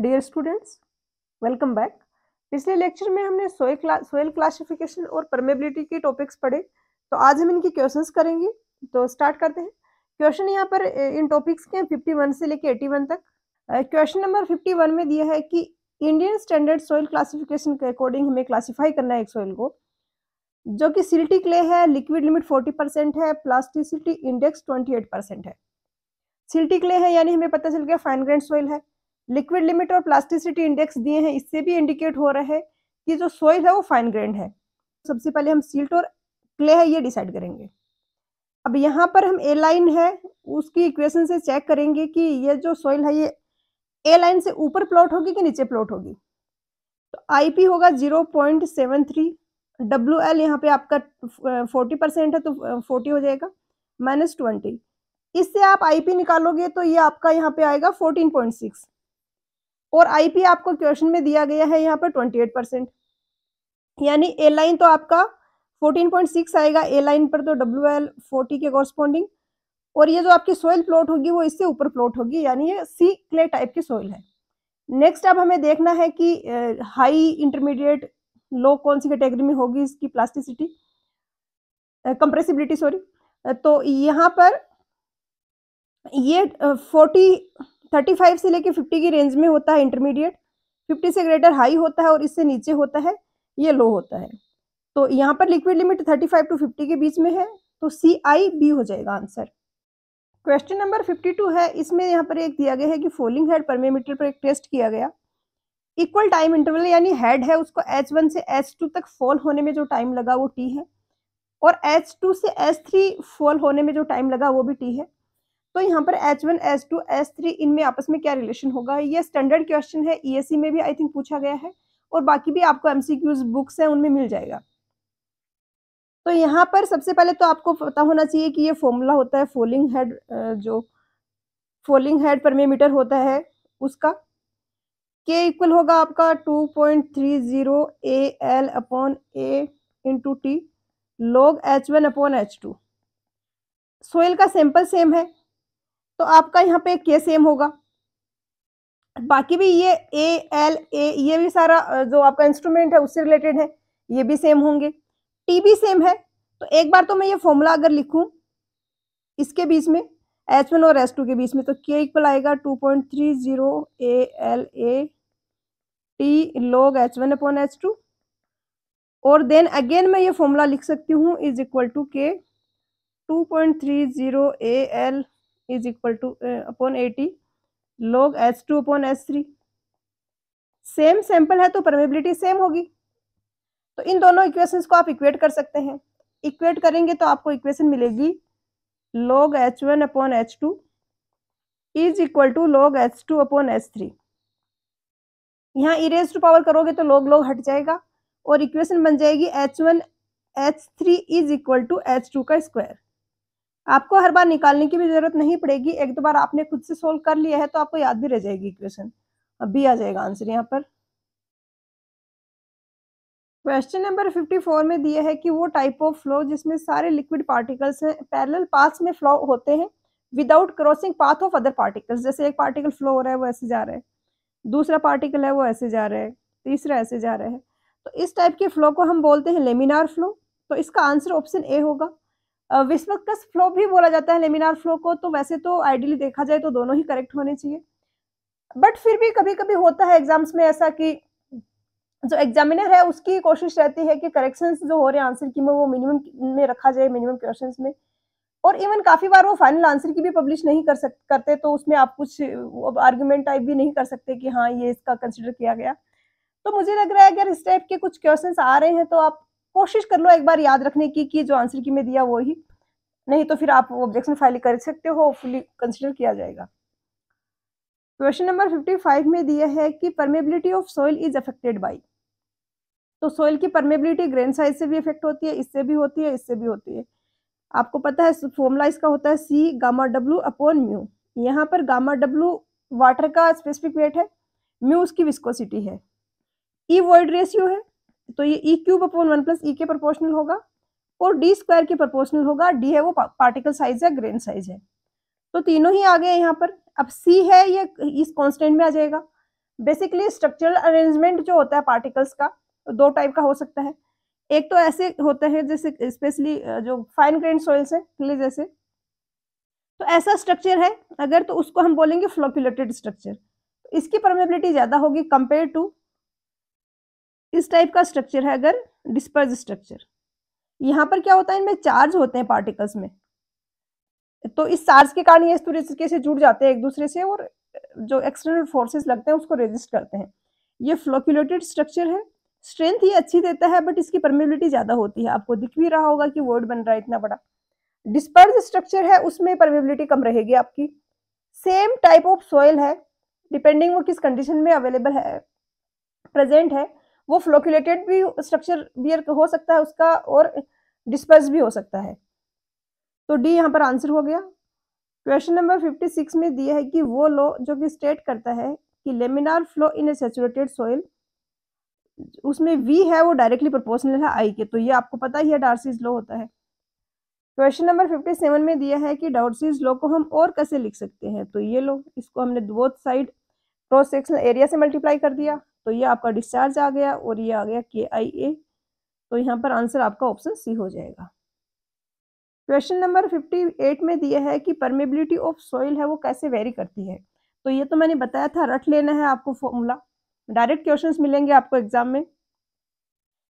dear students welcome back पिछले lecture में हमने सोयल क्ला सोयल क्लासिफिकेशन और परमेबिलिटी के टॉपिक्स पढ़े तो आज हम इनकी क्वेश्चंस करेंगे तो स्टार्ट करते हैं क्वेश्चन यहाँ पर इन टॉपिक्स के फिफ्टी वन से लेके एटी वन तक क्वेश्चन नंबर फिफ्टी वन में दिया है कि इंडियन स्टैंडर्ड सोयल क्लासिफिकेशन के अकॉर्डिंग हमें क्लासीफाई करना है एक सोयल को जो कि सिल्टी क्ले है लिक्विड लिमिट फोर्टी परसेंट है plasticity index twenty eight percent है सिल्टी क्ले है यानी हमें पता चल गया फाइन ग्रेंड सोयल है लिक्विड लिमिट और प्लास्टिसिटी इंडेक्स दिए हैं इससे भी इंडिकेट हो रहा है कि जो सॉइल है वो फाइन ग्रेंड है सबसे पहले हम सील्ट और क्ले है ये डिसाइड करेंगे अब यहाँ पर हम ए लाइन है उसकी इक्वेशन से चेक करेंगे कि ये जो सॉइल है ये ए लाइन से ऊपर प्लॉट होगी कि नीचे प्लॉट होगी तो आईपी होगा zero point seven three W L यहाँ पे आपका फोर्टी परसेंट है तो फोर्टी हो जाएगा माइनस ट्वेंटी इससे आप आईपी निकालोगे तो ये आपका यहाँ पे आएगा फोर्टीन पॉइंट सिक्स और आईपी आपको क्वेश्चन में दिया गया है यहाँ पर ट्वेंटी एट परसेंट यानी ए लाइन तो आपका फोर्टीन पॉइंट सिक्स आएगा ए लाइन पर तो डब्ल्यू एल फोर्टी के कॉरस्पॉन्डिंग और ये जो आपकी सोयल प्लॉट होगी वो इससे ऊपर प्लॉट होगी यानी ये सी क्ले टाइप की सोयल है नेक्स्ट अब हमें देखना है कि हाई इंटरमीडिएट लो कौन सी कैटेगरी में होगी इसकी प्लास्टिसिटी कंप्रेसिबिलिटी सॉरी तो यहाँ पर ये फोर्टी uh, थर्टी फाइव से लेके फिफ्टी की रेंज में होता है इंटरमीडिएट फिफ्टी से ग्रेटर हाई होता है और इससे नीचे होता है ये लो होता है तो यहाँ पर liquid limit thirty five to fifty के बीच में है तो सी आई बी हो जाएगा answer question number fifty two है इसमें यहाँ पर एक दिया गया है कि फोलिंग हेड पर मीटर पर एक टेस्ट किया गया इक्वल टाइम इंटरवल यानी हेड है उसको एच वन से एच टू तक फॉल होने में जो टाइम लगा वो टी है और एच टू से एच थ्री फॉल होने में जो टाइम लगा वो भी टी है तो यहाँ पर H one H two H three इनमें आपस में क्या रिलेशन होगा ये स्टैंडर्ड क्वेश्चन है ई e में भी आई थिंक पूछा गया है और बाकी भी आपको एम बुक्स हैं उनमें मिल जाएगा तो यहाँ पर सबसे पहले तो आपको पता होना चाहिए कि ये फॉर्मूला होता है फोलिंग हेड जो फोलिंग हेड परमीमीटर होता है उसका के इक्वल होगा आपका two point three zero A L upon A into T log H one upon H two soil का सैंपल सेम है तो आपका यहाँ पे के सेम होगा बाकी भी ये ए एल ए ये भी सारा जो आपका इंस्ट्रूमेंट है उससे रिलेटेड है ये भी सेम होंगे टी भी सेम है तो एक बार तो मैं ये फॉर्मूला अगर लिखूं इसके बीच में एच वन और एच टू के बीच में तो के इक्वल आएगा two point three zero A L A T log H one upon H two और देन अगेन मैं ये फॉर्मूला लिख सकती हूँ is equal to K two point three zero A L is equal to upon A T log S two upon S three same sample है तो permeability same होगी तो इन दोनों इक्वेशंस को आप इक्वेट कर सकते हैं इक्वेट करेंगे तो आपको इक्वेशन मिलेगी log H one upon H two is equal to log H two upon H three यहाँ इरेज टू पावर करोगे तो log log हट जाएगा और इक्वेशन बन जाएगी H one H three is equal to H two का स्क्वायर आपको हर बार निकालने की भी जरूरत नहीं पड़ेगी एक दो बार आपने खुद से सोल्व कर लिया है तो आपको याद भी रह जाएगी क्वेश्चन अब भी आ जाएगा आंसर यहाँ पर क्वेश्चन नंबर 54 में दिया है कि वो टाइप ऑफ फ्लो जिसमें सारे लिक्विड पार्टिकल्स हैं पैरेलल पाथ्स में फ्लो होते हैं without crossing path of other particles जैसे एक पार्टिकल फ्लो हो रहा है वो ऐसे जा रहा है दूसरा पार्टिकल है वो ऐसे जा रहा है तीसरा ऐसे जा रहा है तो इस टाइप के फ्लो को हम बोलते हैं लेमिनार फ्लो तो इसका आंसर ऑप्शन ए होगा विस्मकस फ्लो भी बोला जाता है लेमिनार फ्लो को तो वैसे तो आइडियली देखा जाए तो दोनों ही करेक्ट होने चाहिए बट फिर भी कभी कभी होता है एग्जाम्स में ऐसा कि जो एग्जामिनर है उसकी कोशिश रहती है कि करेक्शंस जो हो रहे हैं आंसर की में वो मिनिमम में रखा जाए मिनिमम क्वेश्चंस में और इवन काफ़ी बार वो फाइनल आंसर की भी पब्लिश नहीं कर सक करते तो उसमें आप कुछ आर्ग्यूमेंट टाइप भी नहीं कर सकते कि हाँ ये इसका कंसिडर किया गया तो मुझे लग रहा है अगर इस टाइप के कुछ क्वेश्चन आ रहे हैं तो आप कोशिश कर लो एक बार याद रखने की कि जो आंसर की में दिया वो ही नहीं तो फिर आप ऑब्जेक्शन फाइल कर सकते हो फुली कंसिडर किया जाएगा क्वेश्चन नंबर फिफ्टी फाइव में दिया है कि permeability of soil is affected by तो सॉइल की परमेबिलिटी ग्रेन साइज से भी इफेक्ट होती है इससे भी होती है इससे भी होती है आपको पता है फॉर्मूला इसका होता है C gamma W upon mu यहाँ पर गामा डब्ल्यू वाटर का स्पेसिफिक वेट है म्यू उसकी विस्कोसिटी है ई वर्ल्ड रेशियो है तो ये E cube upon one plus ई के प्रोपोर्शनल होगा और डी स्क्वायर के प्रोपोर्शनल होगा डी है वो पार्टिकल साइज है ग्रेन साइज है तो तीनों ही आ गए यहाँ पर अब सी है ये इस कॉन्स्टेंट में आ जाएगा बेसिकली स्ट्रक्चरल अरेंजमेंट जो होता है पार्टिकल्स का तो दो टाइप का हो सकता है एक तो ऐसे होता है जैसे स्पेशली जो फाइन ग्रेन सॉइल्स हैं क्ले जैसे तो ऐसा स्ट्रक्चर है अगर तो उसको हम बोलेंगे फ्लोक्यूलेटेड स्ट्रक्चर इसकी परमेबिलिटी ज़्यादा होगी कंपेयर टू इस टाइप का स्ट्रक्चर है अगर डिस्पर्ज स्ट्रक्चर यहाँ पर क्या होता है इनमें चार्ज होते हैं पार्टिकल्स में तो इस चार्ज के कारण ये इस तरीके से जुड़ जाते हैं एक दूसरे से और जो एक्सटर्नल फोर्सेस लगते हैं उसको रेजिस्ट करते हैं ये फ्लोक्यूलेटेड स्ट्रक्चर है स्ट्रेंथ ये अच्छी देता है बट इसकी परमेबिलिटी ज़्यादा होती है आपको दिख भी रहा होगा कि वर्ड बन रहा है इतना बड़ा डिस्पर्ज स्ट्रक्चर है उसमें परमेबिलिटी कम रहेगी आपकी सेम टाइप ऑफ सॉइल है डिपेंडिंग वो किस कंडीशन में अवेलेबल है प्रेजेंट है वो फ्लोक्यूलेटेड भी स्ट्रक्चर बियर हो सकता है उसका और डिस्पर्स भी हो सकता है तो डी यहाँ पर आंसर हो गया क्वेश्चन नंबर फिफ्टी सिक्स में दिया है कि वो लो जो कि स्टेट करता है कि laminar flow in a saturated soil उसमें वी है वो डायरेक्टली प्रोपोर्शनल है आई के तो ये आपको पता ही है डार्सीज लो होता है क्वेश्चन नंबर फिफ्टी सेवन में दिया है कि डार्सीज लो को हम और कैसे लिख सकते हैं तो ये लो इसको हमने both side cross sectional area से मल्टीप्लाई कर दिया तो ये आपका डिस्चार्ज आ गया और ये आ गया के आई ए तो यहाँ पर आंसर आपका ऑप्शन सी हो जाएगा क्वेश्चन नंबर 58 में दिया है कि परमेबिलिटी ऑफ सॉइल है वो कैसे वेरी करती है तो ये तो मैंने बताया था रट लेना है आपको फॉर्मूला डायरेक्ट क्वेश्चंस मिलेंगे आपको एग्जाम में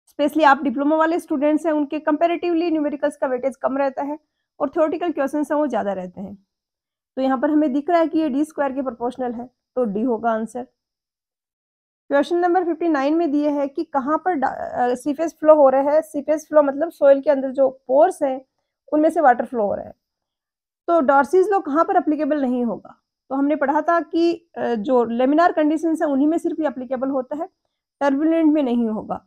स्पेशली आप डिप्लोमा वाले स्टूडेंट्स हैं उनके कंपेरेटिवली न्यूमेरिकल्स का वेटेज कम रहता है और थ्योरेटिकल क्वेश्चन हैं वो ज़्यादा रहते हैं तो यहाँ पर हमें दिख रहा है कि ये डी स्क्वायर के प्रोपोर्शनल है तो डी होगा आंसर क्वेश्चन नंबर 59 में दिए है कि कहाँ पर सीफेज फ्लो हो रहा है सीफेज फ्लो मतलब सोयल के अंदर जो पोर्स हैं उनमें से वाटर फ्लो हो रहा है तो डॉर्सीज लो कहाँ पर अप्लीकेबल नहीं होगा तो हमने पढ़ा था कि जो लेमिनार कंडीशन है उन्हीं में सिर्फ ये अप्लीकेबल होता है टर्बुलेंट में नहीं होगा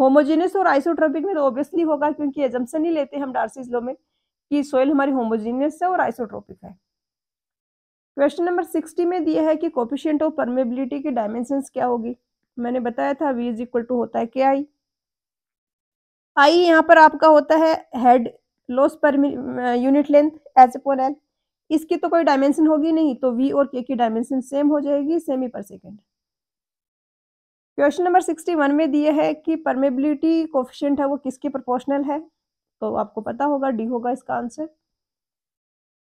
होमोजेनियस और आइसोट्रोपिक में तो ऑब्वियसली होगा क्योंकि एजम्पन ही लेते हैं हम डार्सिस लो में कि सोयल हमारी होमोजेनियस है और आइसोट्रोपिक है क्वेश्चन नंबर सिक्सटी में दिया है कि कॉपिशियंट ऑफ परमेबिलिटी की डायमेंशन क्या होगी मैंने बताया था वी इज इक्वल टू होता है के आई आई यहाँ पर आपका होता है head loss per unit length H upon L इसकी तो कोई डायमेंशन होगी नहीं तो वी और के की डायमेंशन सेम हो जाएगी cm per second question number sixty one में दिया है कि परमेबिलिटी कोफिशियंट है वो किसके प्रोपोर्शनल है तो आपको पता होगा डी होगा इसका answer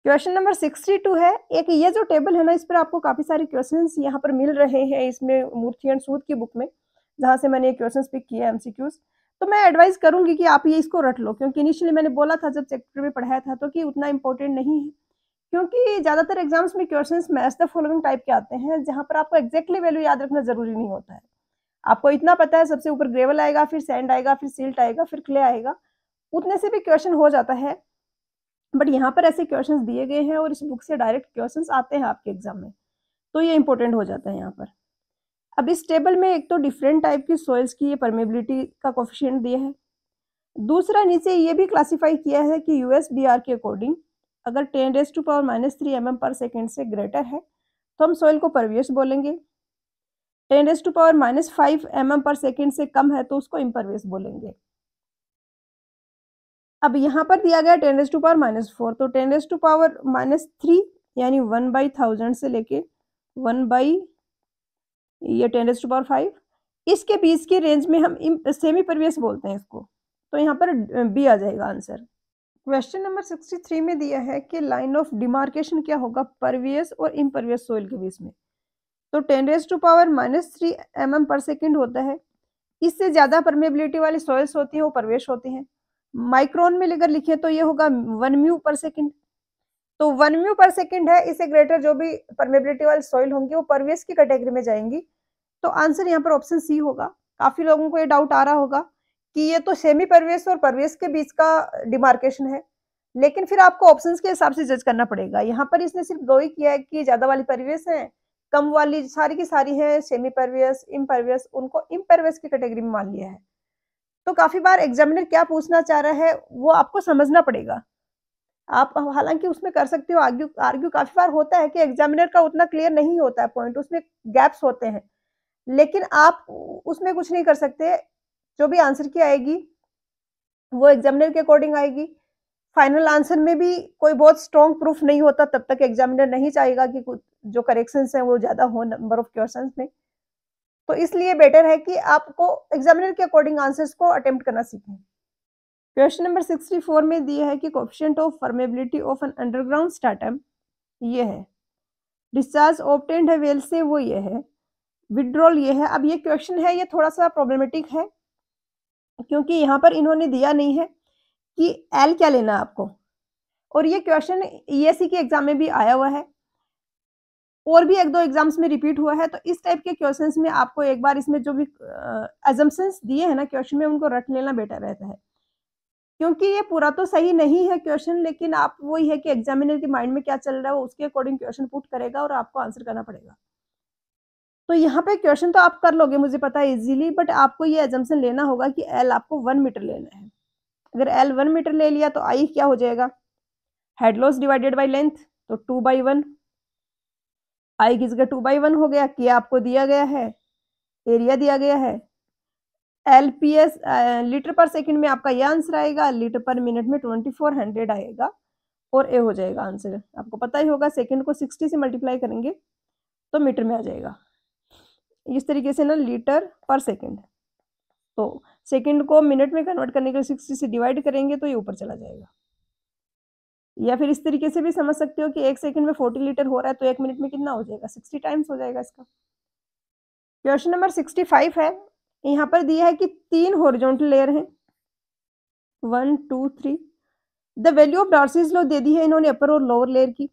question number sixty two है एक ये जो टेबल है ना इस पर आपको काफ़ी सारे क्वेश्चन यहाँ पर मिल रहे हैं इसमें मूर्ति एंड सूद की बुक में जहाँ से मैंने ये क्वेश्चन पिक किए एम तो मैं एडवाइस करूंगी कि आप ये इसको रट लो क्योंकि इनिशियली मैंने बोला था जब चैप्टर में पढ़ाया था तो कि उतना इम्पोर्टेंट नहीं है क्योंकि ज़्यादातर एग्जाम्स में question match the following type के आते हैं जहाँ पर आपको एक्जैक्टली वैल्यू याद रखना ज़रूरी नहीं होता है आपको इतना पता है सबसे ऊपर ग्रेवल आएगा फिर सैंड आएगा फिर सिल्ट आएगा फिर क्ले आएगा उतने से भी क्वेश्चन हो जाता है बट यहाँ पर ऐसे क्वेश्चन दिए गए हैं और इस बुक से डायरेक्ट क्वेश्चन आते हैं आपके एग्जाम में तो ये इंपॉर्टेंट हो जाता है यहाँ पर अब इस टेबल में एक तो डिफरेंट टाइप की सोइल्स की ये परमेबिलिटी का कोफिशियंट दिया है दूसरा नीचे ये भी क्लासीफाई किया है कि यू के अकॉर्डिंग अगर ten raise to power minus three M per second से ग्रेटर है तो हम सोयल को परवियस बोलेंगे ten raise to power minus five M per second से कम है तो उसको इम्परवियस बोलेंगे अब यहाँ पर दिया गया ten raise to power minus four तो ten raise to power minus three यानी वन बाई थाउजेंड से लेके वन बाई ये ten raise to power five इसके बीच के रेंज में हम सेमी परवेस बोलते हैं इसको तो यहाँ पर बी आ जाएगा answer question number sixty three में दिया है कि लाइन ऑफ डिमार्केशन क्या होगा परवियस और इम्परवियस सोइल के बीच में तो ten raise to power minus three M per second होता है इससे ज़्यादा परमेबिलिटी वाली सॉइल्स होती हैं वो परवेश होती हैं माइक्रोन में लेकर लिखे तो ये होगा वन म्यू पर सेकेंड तो वन म्यू पर सेकेंड है इसे ग्रेटर जो भी परमेबिलिटी वाली सॉइल होंगी वो परवेस की कैटेगरी में जाएंगी तो आंसर यहाँ पर ऑप्शन सी होगा काफी लोगों को ये डाउट आ रहा होगा कि ये तो सेमी परवेस और परवेस के बीच का डिमार्केशन है लेकिन फिर आपको ऑप्शन के हिसाब से जज करना पड़ेगा यहाँ पर इसने सिर्फ दो ही किया है कि ज्यादा वाली परिवेश है कम वाली सारी की सारी है सेमी परवेस इम उनको इम परवेस की कैटेगरी में मान लिया है तो काफ़ी बार एग्जामिनर क्या पूछना चाह रहा है वो आपको समझना पड़ेगा आप हालांकि उसमें कर सकते हो आर्ग्यू आर्ग्यू काफ़ी बार होता है कि एग्जामिनर का उतना क्लियर नहीं होता है पॉइंट उसमें गैप्स होते हैं लेकिन आप उसमें कुछ नहीं कर सकते जो भी आंसर की आएगी वो एग्जामिनर के अकॉर्डिंग आएगी फाइनल आंसर में भी कोई बहुत स्ट्रॉन्ग प्रूफ नहीं होता तब तक एग्जामिनर नहीं चाहेगा कि जो करेक्शंस हैं वो ज़्यादा हो नंबर ऑफ क्वेश्चंस में तो इसलिए बेटर है कि आपको एग्जामिनर के अकॉर्डिंग आंसर्स को अटेम्प्ट करना सीखें क्वेश्चन नंबर सिक्सटी फोर में दिया है कि coefficient of permeability of an underground startup ये है डिस्चार्ज ऑप्टेंड है वेल से वो ये है विड्रॉल ये है अब ये क्वेश्चन है ये थोड़ा सा प्रॉब्लमेटिक है क्योंकि यहाँ पर इन्होंने दिया नहीं है कि एल क्या लेना आपको और ये क्वेश्चन ई एस सी के एग्ज़ाम में भी आया हुआ है और भी एक दो एग्जाम्स में रिपीट हुआ है तो इस टाइप के क्वेश्चंस में आपको एक बार इसमें जो भी एजम्पन्स दिए हैं ना क्वेश्चन में उनको रट लेना बेटर रहता है क्योंकि ये पूरा तो सही नहीं है क्वेश्चन लेकिन आप वही है कि एग्जामिनर के माइंड में क्या चल रहा है उसके अकॉर्डिंग क्वेश्चन पुट करेगा और आपको आंसर करना पड़ेगा तो यहाँ पे क्वेश्चन तो आप कर लोगे मुझे पता है इजीली बट आपको ये एजम्पन लेना होगा कि एल आपको वन मीटर लेना है अगर एल वन मीटर ले लिया तो आई क्या हो जाएगा हेडलॉस डिवाइडेड बाई लेंथ तो टू बाई वन आई किसी का टू बाई वन हो गया के आपको दिया गया है एरिया दिया गया है L P S litre per second में आपका ये आंसर आएगा लीटर पर मिनट में ट्वेंटी फोर हंड्रेड आएगा और ए हो जाएगा आंसर आपको पता ही होगा सेकंड को सिक्सटी से मल्टीप्लाई करेंगे तो मीटर में आ जाएगा इस तरीके से ना लीटर पर सेकंड तो सेकंड को मिनट में कन्वर्ट करने के लिए सिक्सटी से डिवाइड करेंगे तो ये ऊपर चला जाएगा या फिर इस तरीके से भी समझ सकते हो कि एक सेकंड में फोर्टी लीटर हो रहा है तो एक मिनट में कितना हो जाएगा सिक्सटी टाइम्स हो जाएगा इसका क्वेश्चन नंबर सिक्सटी फाइव है यहाँ पर दिया है कि तीन हॉरिजॉन्टल लेयर हैं one two three the value of Darcy's law दे दी है इन्होंने अपर और लोअर लेयर की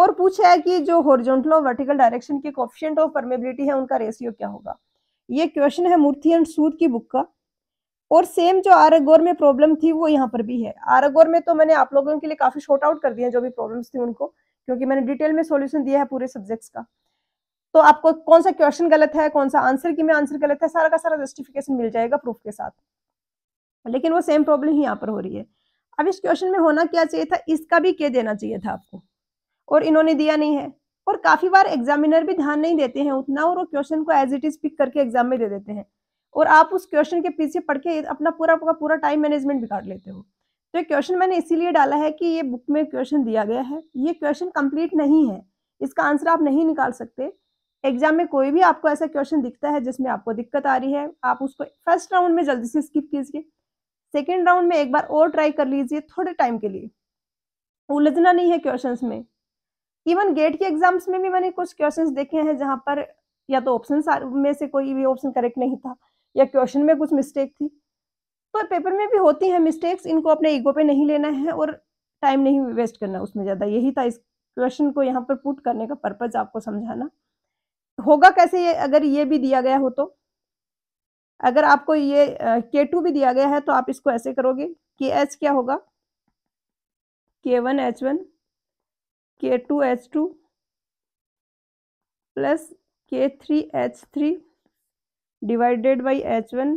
और पूछा है कि जो हॉरिजॉन्टल और वर्टिकल डायरेक्शन के कॉफिशेंट ऑफ परमेबिलिटी है उनका रेशियो क्या होगा ये क्वेश्चन है मूर्ति एंड सूद की बुक का और सेम जो आरगोर में प्रॉब्लम थी वो यहाँ पर भी है आरगोर में तो मैंने आप लोगों के लिए काफ़ी शॉर्ट आउट कर दिया जो भी प्रॉब्लम्स थी उनको क्योंकि मैंने डिटेल में सॉल्यूशन दिया है पूरे सब्जेक्ट्स का तो आपको कौन सा क्वेश्चन गलत है कौन सा आंसर की में आंसर गलत है सारा का सारा जस्टिफिकेशन मिल जाएगा प्रूफ के साथ लेकिन वो सेम प्रॉब्लम ही यहाँ पर हो रही है अब इस क्वेश्चन में होना क्या चाहिए था इसका भी क्या देना चाहिए था आपको और इन्होंने दिया नहीं है और काफ़ी बार एग्जामिनर भी ध्यान नहीं देते हैं उतना और वो क्वेश्चन को एज इट इज़ पिक करके एग्जाम में दे देते हैं और आप उस क्वेश्चन के पीछे पढ़ के अपना पूरा पूरा पूरा टाइम मैनेजमेंट बिगाड़ लेते हो तो ये क्वेश्चन मैंने इसीलिए डाला है कि ये बुक में क्वेश्चन दिया गया है ये क्वेश्चन कंप्लीट नहीं है इसका आंसर आप नहीं निकाल सकते एग्जाम में कोई भी आपको ऐसा क्वेश्चन दिखता है जिसमें आपको दिक्कत आ रही है आप उसको फर्स्ट राउंड में जल्दी से स्किप कीजिए सेकेंड राउंड में एक बार और ट्राई कर लीजिए थोड़े टाइम के लिए उलझना नहीं है क्वेश्चन में इवन गेट के एग्जाम्स में भी मैंने कुछ क्वेश्चंस देखे हैं जहाँ पर या तो ऑप्शन में से कोई भी ऑप्शन करेक्ट नहीं था या क्वेश्चन में कुछ मिस्टेक थी तो पेपर में भी होती हैं मिस्टेक्स इनको अपने ईगो पे नहीं लेना है और टाइम नहीं वेस्ट करना उसमें ज़्यादा यही था इस क्वेश्चन को यहाँ पर पुट करने का पर्पज आपको समझाना होगा कैसे ये अगर ये भी दिया गया हो तो अगर आपको ये के टू भी दिया गया है तो आप इसको ऐसे करोगे के एच क्या होगा K one H one K two H two plus K three H three by H one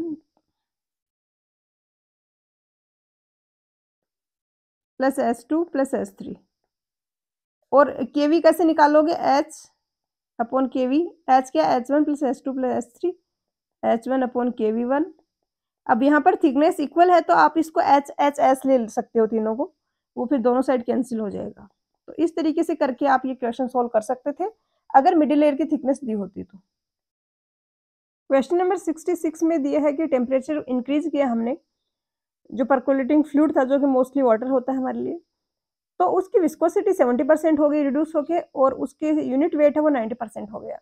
plus S two plus S three और के वी कैसे निकालोगे H upon K V H क्या H one plus S two plus S three H one upon K V one अब यहाँ पर thickness equal है तो आप इसको एच एच एस ले सकते हो तीनों को वो फिर दोनों साइड कैंसिल हो जाएगा तो इस तरीके से करके आप ये क्वेश्चन सॉल्व कर सकते थे अगर मिडिल एयर की थिकनेस दी होती तो क्वेश्चन नंबर सिक्सटी सिक्स में दिया है कि टेम्परेचर इंक्रीज किया हमने जो परकोलेटिंग फ्लूड था जो कि मोस्टली वाटर होता है हमारे लिए तो उसकी विस्कोसिटी सेवेंटी परसेंट हो गई रिड्यूस होके और उसके यूनिट वेट है वो नाइन्टी परसेंट हो गया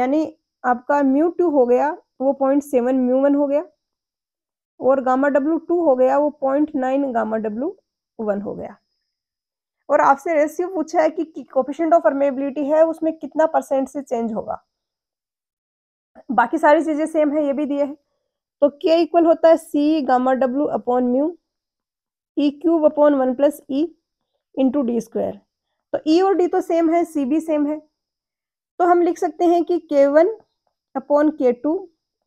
यानी आपका म्यू टू तो हो गया वो पॉइंट सेवन म्यू वन हो गया और गामा डब्लू टू हो गया वो point nine gamma W one हो गया और आपसे रेशियो पूछा है कि कोफिशेंट ऑफ फर्मेबिलिटी है उसमें कितना परसेंट से चेंज होगा बाकी सारी चीज़ें सेम है ये भी दिए हैं तो के इक्वल होता है C gamma W upon mu e cube upon one plus e into D square तो ई e और डी तो सेम है सी भी सेम है तो हम लिख सकते हैं कि K one upon K two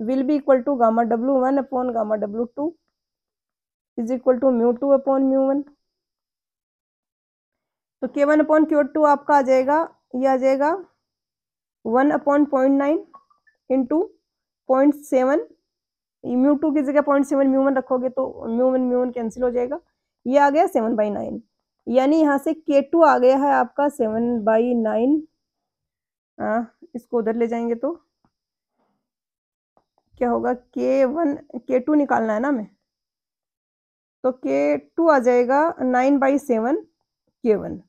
will be equal to gamma W one upon gamma W two is equal to mu two upon mu one तो K one upon Q to आपका आ जाएगा ये आ जाएगा one upon point nine into point seven mu two की जगह point seven mu one रखोगे तो mu one mu one cancel हो जाएगा ये आ गया सेवन बाई नाइन यानी यहाँ से के टू आ गया है आपका सेवन बाई नाइन इसको उधर ले जाएंगे तो क्या होगा के वन के टू निकालना है ना हमें तो के टू आ जाएगा nine by seven K one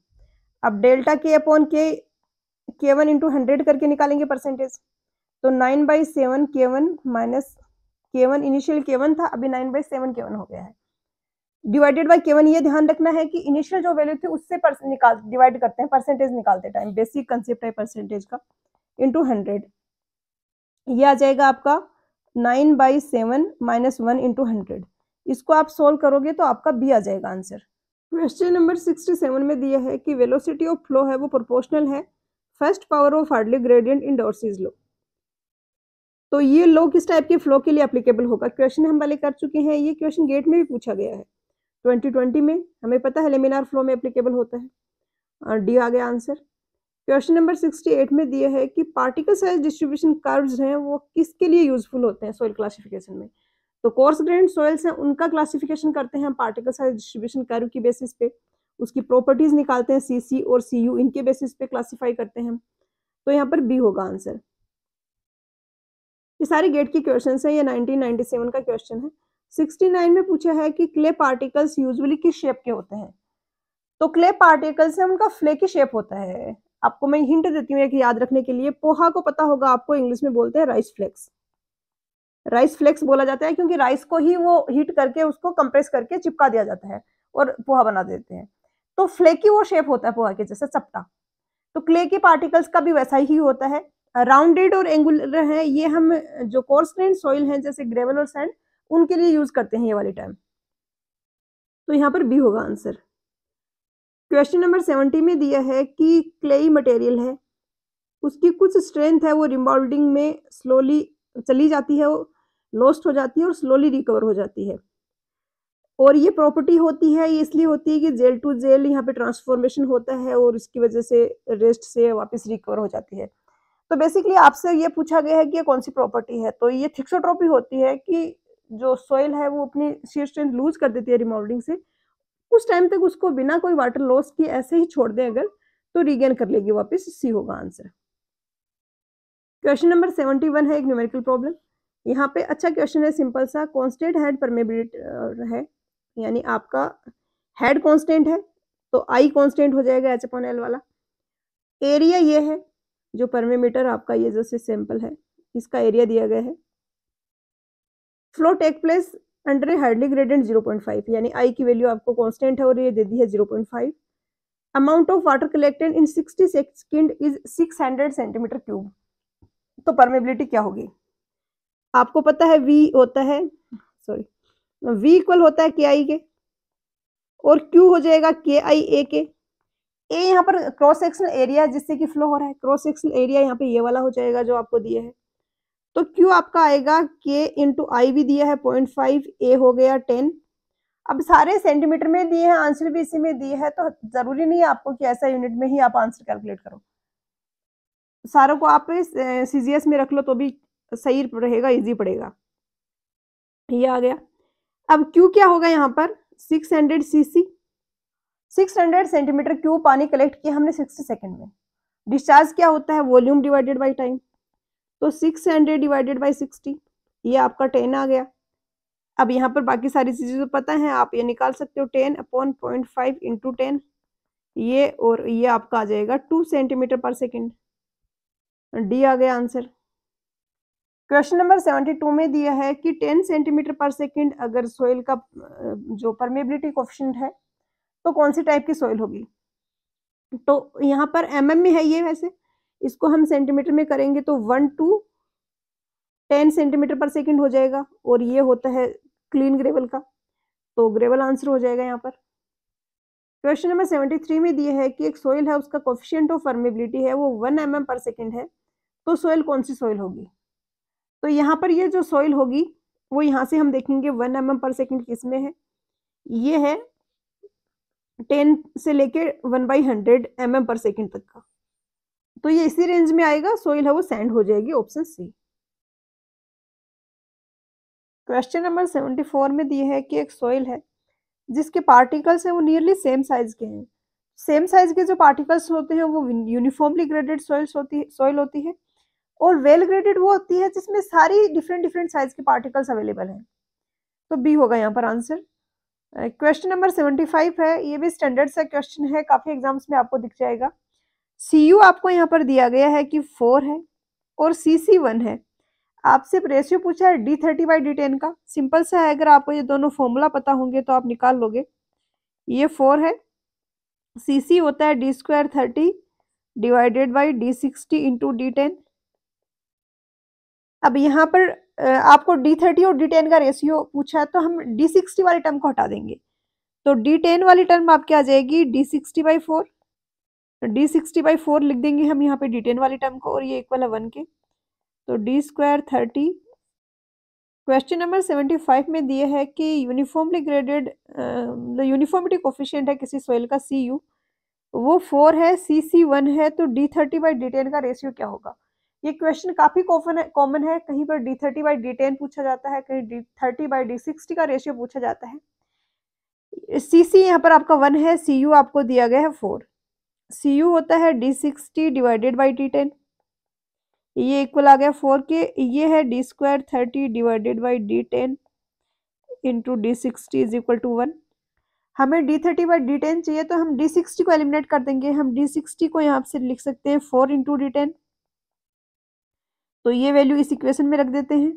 अब delta K upon K K one into hundred करके निकालेंगे परसेंटेज तो nine by seven K one minus K one initial K one था अभी nine by seven K one हो गया है डिवाइडेड बाई के वन ये ध्यान रखना है कि इनिशियल जो वैल्यू थी उससे निकाल डिवाइड करते हैं परसेंटेज निकालते टाइम बेसिक कंसेप्ट है परसेंटेज का इंटू हंड्रेड ये आ जाएगा आपका nine by seven minus one into hundred इसको आप सोल्व करोगे तो आपका बी आ जाएगा answer question number sixty seven में दिया है कि वेलोसिटी ऑफ फ्लो है वो प्रोपोर्शनल है फर्स्ट पावर ऑफ हार्डली ग्रेडियंट इन डोर्सिस लो तो ये लो किस टाइप के फ्लो के लिए अप्लीकेबल होगा क्वेश्चन हम वाले कर चुके हैं ये क्वेश्चन गेट में भी पूछा गया है 2020 में हमें पता है लेमिनार फ्लो में अप्लीकेबल होता है डी आ गया आंसर क्वेश्चन नंबर 68 में दिया है कि पार्टिकल साइज डिस्ट्रीब्यूशन कर्व्स हैं वो किसके लिए यूजफुल होते हैं सोयल क्लासिफिकेशन में तो कोर्स ग्रेन सॉइल्स हैं उनका क्लासिफिकेशन करते हैं हम पार्टिकल साइज डिस्ट्रीब्यूशन कर्व की बेसिस पे उसकी प्रॉपर्टीज निकालते हैं सी सी और सी यू इनके बेसिस पे क्लासीफाई करते हैं तो यहाँ पर बी होगा आंसर ये सारे गेट के क्वेश्चन है ये 1997 का क्वेश्चन है 69 में पूछा है कि क्ले पार्टिकल्स यूजली किस शेप के होते हैं तो क्ले पार्टिकल्स है उनका फ्ले की शेप होता है आपको मैं हिंट देती हूँ एक याद रखने के लिए पोहा को पता होगा आपको इंग्लिश में बोलते हैं राइस फ्लेक्स राइस फ्लेक्स बोला जाता है क्योंकि राइस को ही वो हीट करके उसको कंप्रेस करके चिपका दिया जाता है और पोहा बना देते हैं तो फ्लेकी वो शेप होता है पोहा के जैसे चपटा तो क्ले के पार्टिकल्स का भी वैसा ही होता है राउंडेड और एंगुलर है ये हम जो कोर्सलैंड सॉइल है जैसे ग्रेवल और सैंड उनके लिए यूज करते हैं ये वाले टाइम तो यहाँ पर बी होगा आंसर क्वेश्चन नंबर सेवेंटी में दिया है कि क्लेई मटेरियल है उसकी कुछ स्ट्रेंथ है वो रिमोल्डिंग में स्लोली चली जाती है वो लॉस्ट हो जाती है और स्लोली रिकवर हो जाती है और ये प्रॉपर्टी होती है ये इसलिए होती है कि जेल टू जेल यहाँ पे ट्रांसफॉर्मेशन होता है और इसकी वजह से रेस्ट से वापस रिकवर हो जाती है तो बेसिकली आपसे ये पूछा गया है कि ये कौन सी प्रॉपर्टी है तो ये थिक्सोट्रॉपी होती है कि जो सॉइल है वो अपनी शीयर स्ट्रेंथ लूज कर देती है रिमोल्डिंग से कुछ टाइम तक उसको बिना कोई वाटर लॉस के ऐसे ही छोड़ दें अगर तो रीगेन कर लेगी वापस सी होगा answer question number seventy one है एक न्यूमेरिकल प्रॉब्लम यहाँ पे अच्छा क्वेश्चन है सिंपल सा कॉन्स्टेंट हेड परमेबिलिट है यानी आपका हेड कॉन्स्टेंट है तो आई कॉन्स्टेंट हो जाएगा एच अपॉन एल वाला एरिया ये है जो परमेमीटर आपका ये जैसे सैंपल है इसका एरिया दिया गया है flow take place under a हार्डली ग्रेडेंट जीरो पॉइंट फाइव यानी आई की वैल्यू आपको कॉन्स्टेंट है और ये दे दी है zero point five amount of water collected in sixty second is six hundred centimetre cube तो परमेबिलिटी क्या होगी आपको पता है वी होता है सॉरी वी इक्वल होता है के आई के और क्यू हो जाएगा के आई ए के ए यहाँ पर क्रॉस सेक्शनल एरिया जिससे कि फ्लो हो रहा है क्रॉस सेक्शनल एरिया यहाँ पे ये वाला हो जाएगा जो आपको दिया है तो क्यू आपका आएगा के इंटू आई भी दिया है पॉइंट फाइव ए हो गया टेन अब सारे सेंटीमीटर में दिए हैं आंसर भी इसी में दिए है तो जरूरी नहीं है आपको कि ऐसा यूनिट में ही आप आंसर कैलकुलेट करो सारों को आप सीजीएस में रख लो तो भी सही रहेगा इजी पड़ेगा ये आ गया अब क्यू क्या होगा यहाँ पर six hundred C C 600 centimetre cube पानी कलेक्ट किया हमने 60 सेकंड में डिस्चार्ज क्या होता है वॉल्यूम डिवाइडेड बाई टाइम तो 600 डिवाइडेड बाई 60 ये आपका 10 आ गया अब यहाँ पर बाकी सारी चीज़ें तो पता है आप ये निकाल सकते हो 10 upon point five into ten ये और ये आपका आ जाएगा two centimetre per second D आ गया answer question number seventy two में दिया है कि टेन सेंटीमीटर पर सेकेंड अगर सोइल का जो परमेबिलिटी क्वेश्चन है तो कौन सी टाइप की सॉइल होगी तो यहाँ पर एम mm में है ये वैसे इसको हम सेंटीमीटर में करेंगे तो one two ten centimetre per second हो जाएगा और ये होता है क्लीन ग्रेवल का तो ग्रेवल आंसर हो जाएगा यहाँ पर क्वेश्चन नंबर सेवेंटी थ्री में दिया है कि एक सॉइल है उसका कोफिशियंट ऑफ फर्मेबिलिटी है वो वन एम पर सेकेंड है तो सॉइल कौन सी सॉइल होगी तो यहाँ पर ये जो सॉइल होगी वो यहाँ से हम देखेंगे वन एम पर सेकेंड किस में है ये है टेन से लेके one by hundred M M per second तक का तो ये इसी रेंज में आएगा सोइल है वो सेंड हो जाएगी option C question number seventy four में दिए है कि एक सोइल है जिसके पार्टिकल्स हैं वो नियरली सेम साइज के हैं सेम साइज के जो पार्टिकल्स होते हैं वो यूनिफॉर्मली ग्रेडेड सोइल्स होती है सॉइल होती है और वेल ग्रेडेड वो होती है जिसमें सारी डिफरेंट डिफरेंट साइज के पार्टिकल्स अवेलेबल हैं तो बी होगा यहाँ पर answer question number seventy five है ये भी स्टैंडर्ड सा क्वेश्चन है काफ़ी एग्जाम्स में आपको दिख जाएगा सी यू आपको यहाँ पर दिया गया है कि फोर है और सी सी वन है आपसे रेशियो पूछा है D thirty by D ten का सिंपल सा है अगर आपको ये दोनों फॉर्मूला पता होंगे तो आप निकाल लोगे ये फोर है सी सी होता है D square thirty divided by D sixty into D ten अब यहाँ पर आपको डी थर्टी और डी टेन का रेशियो पूछा है तो हम डी सिक्सटी वाली टर्म को हटा देंगे तो डी टेन वाली टर्म आपके आ जाएगी D sixty by four D sixty by four लिख देंगे हम यहाँ पे डी टेन वाली टर्म को और ये इक्वल है वन के तो D square thirty question number seventy five में दिया है कि यूनिफॉर्मली ग्रेडेड यूनिफॉर्मिटी कोफिशियंट है किसी सोयल का सी यू वो फोर है सी सी वन है तो D thirty by D ten का रेशियो क्या होगा ये क्वेश्चन काफ़ी कॉमन है कहीं पर D thirty by D ten पूछा जाता है कहीं D thirty by D sixty का रेशियो पूछा जाता है सी सी यहाँ पर आपका वन है सी यू आपको दिया गया है फोर सी यू होता है D sixty divided by D ten ये इक्वल आ गया फोर के ये है D square thirty divided by D ten into D sixty is equal to one हमें D thirty by D ten चाहिए तो हम डी सिक्सटी को एलिमिनेट कर देंगे हम डी सिक्सटी को यहाँ से लिख सकते हैं फोर इंटू डी टेन तो ये वैल्यू इस इक्वेशन में रख देते हैं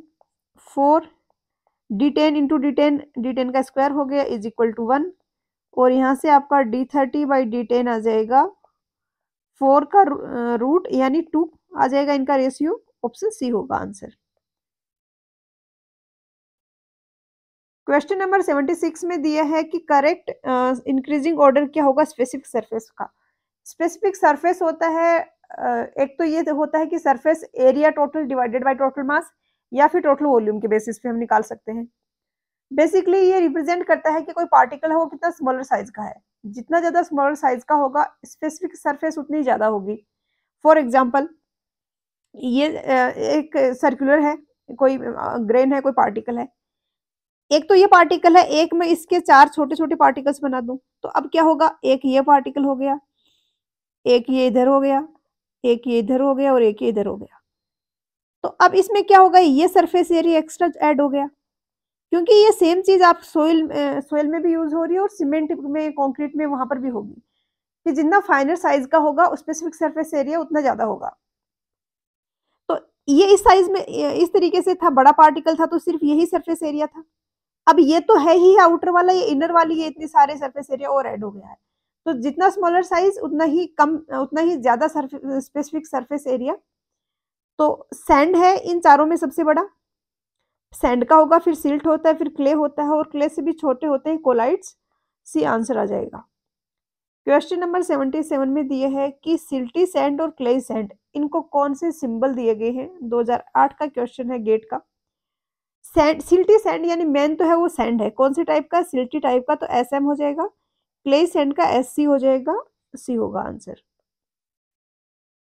four D ten into D ten D ten का स्क्वायर हो गया इज इक्वल टू वन और यहाँ से आपका D thirty by D ten आ जाएगा फोर का रूट यानी टू आ जाएगा इनका रेशियो ऑप्शन सी होगा answer question number seventy six में दिया है कि करेक्ट इंक्रीजिंग ऑर्डर क्या होगा स्पेसिफिक सरफेस का स्पेसिफिक सरफेस होता है एक तो ये होता है कि surface area total divided by total mass या फिर टोटल वॉल्यूम के बेसिस पे हम निकाल सकते हैं बेसिकली ये रिप्रेजेंट करता है कि कोई पार्टिकल है वो कितना स्मॉलर साइज का है जितना ज़्यादा स्मॉलर साइज का होगा स्पेसिफिक सरफेस उतनी ज़्यादा होगी फॉर एग्जाम्पल ये एक सर्कुलर है कोई ग्रेन है कोई पार्टिकल है एक तो ये पार्टिकल है एक में इसके चार छोटे छोटे पार्टिकल्स बना दूं तो अब क्या होगा एक ये पार्टिकल हो गया एक ये इधर हो गया एक ये इधर हो गया और एक ये इधर हो गया तो अब इसमें क्या होगा ये सरफेस एरिया एक्स्ट्रा ऐड हो गया क्योंकि ये सेम चीज़ आप सोइल सोइल में भी यूज़ हो रही है और सीमेंट में कॉन्क्रीट में वहां पर भी होगी कि जितना फाइनर साइज का होगा स्पेसिफिक सरफेस एरिया उतना ज़्यादा होगा तो ये इस साइज में इस तरीके से था बड़ा पार्टिकल था तो सिर्फ यही सरफेस एरिया था अब ये तो है ही आउटर वाला ये इनर वाली ये इतने सारे सरफेस एरिया और एड हो गया है तो जितना स्मॉलर साइज उतना ही कम उतना ही ज़्यादा स्पेसिफिक सरफेस एरिया तो सैंड है इन चारों में सबसे बड़ा सैंड का होगा फिर सिल्ट होता है फिर क्ले होता है और क्ले से भी छोटे होते हैं कोलाइट्स सी आंसर आ जाएगा क्वेश्चन नंबर सेवेंटी सेवन में दिए है कि सिल्टी सैंड और क्ले सैंड इनको कौन से सिंबल दिए गए हैं 2008 का क्वेश्चन है गेट का सैंड सिल्टी सैंड यानी मेन तो है वो सैंड है कौन से टाइप का सिल्टी टाइप का तो एस एम हो जाएगा प्लेस एंड का एस सी हो जाएगा सी होगा answer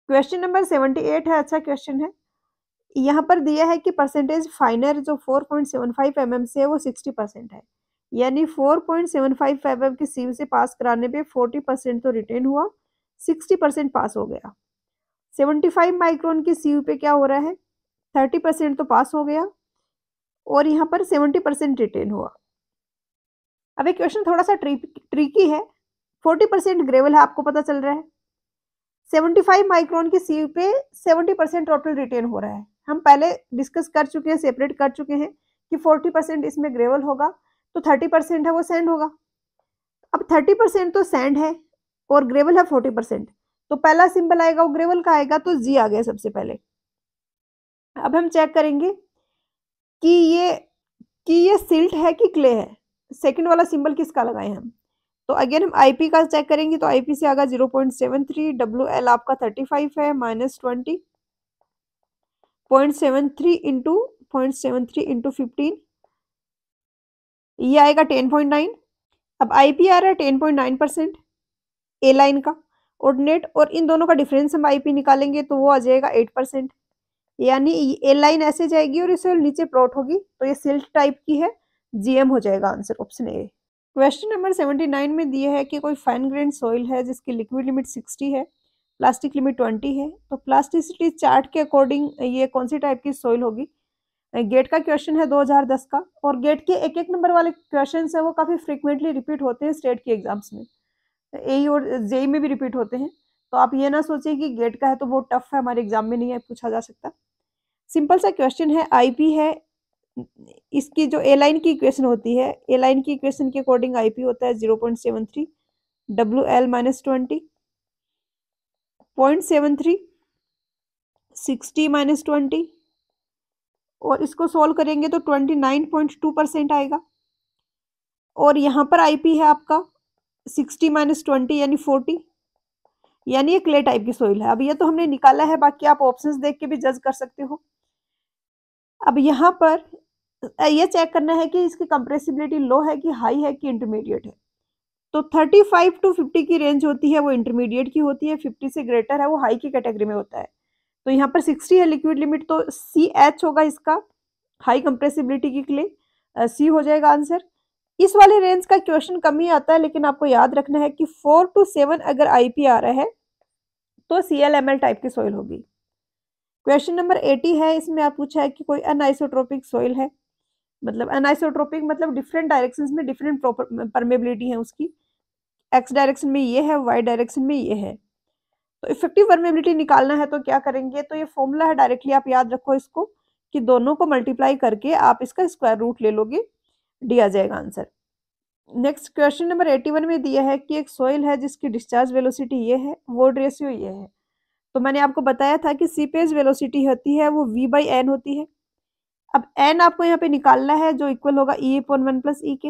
question number seventy eight है अच्छा क्वेश्चन है यहाँ पर दिया है कि परसेंटेज फाइनर जो four point seven five M M से है वो सिक्सटी परसेंट है यानी four point seven five M M की सीव से पास कराने पे फोर्टी परसेंट तो रिटेन हुआ सिक्सटी परसेंट पास हो गया सेवेंटी फाइव माइक्रोन की सीव पे क्या हो रहा है थर्टी परसेंट तो पास हो गया और यहाँ पर सेवेंटी परसेंट रिटेन हुआ अब ये क्वेश्चन थोड़ा सा ट्री, ट्रिकी है फोर्टी परसेंट ग्रेवल है आपको पता चल रहा है सेवेंटी फाइव माइक्रोन की सीव पे सेवेंटी परसेंट टोटल रिटेन हो रहा है हम पहले डिस्कस कर चुके हैं सेपरेट कर चुके हैं कि फोर्टी परसेंट इसमें ग्रेवल होगा तो थर्टी परसेंट है वो सैंड होगा अब थर्टी परसेंट तो सैंड है और ग्रेवल है फोर्टी परसेंट तो पहला सिंबल आएगा वो ग्रेवल का आएगा तो जी आ गया सबसे पहले अब हम चेक करेंगे कि ये कि ये सिल्ट है कि क्ले है सेकंड वाला सिंबल किसका लगाए हम तो अगेन हम आईपी का चेक करेंगे तो आईपी से आगा zero point seven three W L आपका थर्टी फाइव है minus twenty point seven three into point seven three into fifteen ये आएगा टेन पॉइंट नाइन अब आईपी आ रहा है ten point nine percent A line का और नेट और इन दोनों का डिफरेंस हम आईपी निकालेंगे तो वो आ जाएगा एट परसेंट यानी ए लाइन ऐसे जाएगी और इसे नीचे प्लॉट होगी तो ये सिल्ट टाइप की है जीएम हो जाएगा answer option A question number seventy nine में दिया है कि कोई फाइन ग्रेन सॉइल है जिसकी लिक्विड लिमिट सिक्सटी है प्लास्टिक लिमिट ट्वेंटी है तो प्लास्टिसिटी चार्ट के अकॉर्डिंग ये कौन सी टाइप की सॉइल होगी गेट का क्वेश्चन है 2010 का और गेट के एक एक नंबर वाले क्वेश्चन है वो काफ़ी फ्रिक्वेंटली रिपीट होते हैं स्टेट के एग्जाम्स में ए और जेई में भी रिपीट होते हैं तो आप ये ना सोचें कि गेट का है तो वो टफ है हमारे एग्जाम में नहीं है पूछा जा सकता सिंपल सा क्वेश्चन है आईपी है इसकी जो ए लाइन की इक्वेशन होती है ए लाइन की इक्वेशन के अकॉर्डिंग आईपी होता है zero point seven three W L minus twenty point seven three sixty minus twenty और इसको सॉल्व करेंगे तो twenty nine point two percent आएगा और यहाँ पर आईपी है आपका सिक्सटी माइनस ट्वेंटी यानी फोर्टी यानी एक क्ले टाइप की सोइल है अब ये तो हमने निकाला है बाकी आप ऑप्शंस देख के भी जज कर सकते हो अब यहाँ पर ये चेक करना है कि इसकी कंप्रेसिबिलिटी लो है कि हाई है कि इंटरमीडिएट है तो 35 टू 50 की रेंज होती है वो इंटरमीडिएट की होती है 50 से ग्रेटर है वो हाई की कैटेगरी में होता है तो यहाँ पर 60 है लिक्विड लिमिट तो सी एच होगा इसका हाई कंप्रेसिबिलिटी के लिए सी हो जाएगा आंसर इस वाले रेंज का क्वेश्चन कम ही आता है लेकिन आपको याद रखना है कि फोर टू सेवन अगर आई आ रहा है तो C L M L type की सॉइल होगी क्वेश्चन नंबर एटी है इसमें आप पूछा है कि कोई अनआइसोट्रोपिक सॉइल है मतलब एनाइसोट्रोपिक मतलब डिफरेंट डायरेक्शंस में डिफरेंट परमेबिलिटी है उसकी एक्स डायरेक्शन में ये है वाई डायरेक्शन में ये है तो इफेक्टिव परमेबिलिटी निकालना है तो क्या करेंगे तो ये फॉर्मूला है डायरेक्टली आप याद रखो इसको कि दोनों को मल्टीप्लाई करके आप इसका स्क्वायर रूट ले लोगे दिया जाएगा answer next question number eighty one में दिया है कि एक सॉइल है जिसकी डिस्चार्ज वेलोसिटी ये है वोड रेशियो ये है तो मैंने आपको बताया था कि सीपेज वेलोसिटी होती है वो वी बाई एन होती है अब एन आपको यहाँ पे निकालना है जो इक्वल होगा ई अपॉन वन प्लस ई के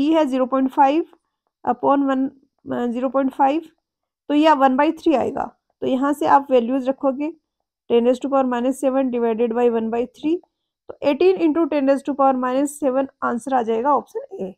ई है zero point five upon one zero point five तो यह वन बाई थ्री आएगा तो यहाँ से आप वैल्यूज़ रखोगे ten as to power minus seven divided by one by three तो eighteen into ten as to power minus seven answer आ जाएगा ऑप्शन ए